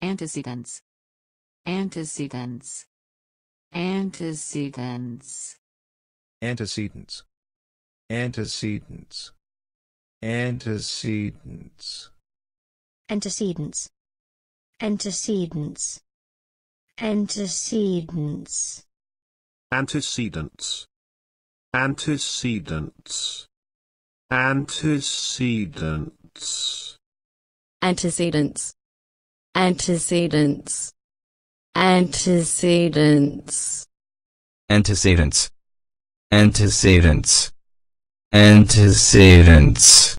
antecedents antecedents antecedents antecedents antecedents antecedents antecedents antecedents antecedents antecedents antecedents antecedents antecedents antecedents antecedents antecedents antecedents antecedents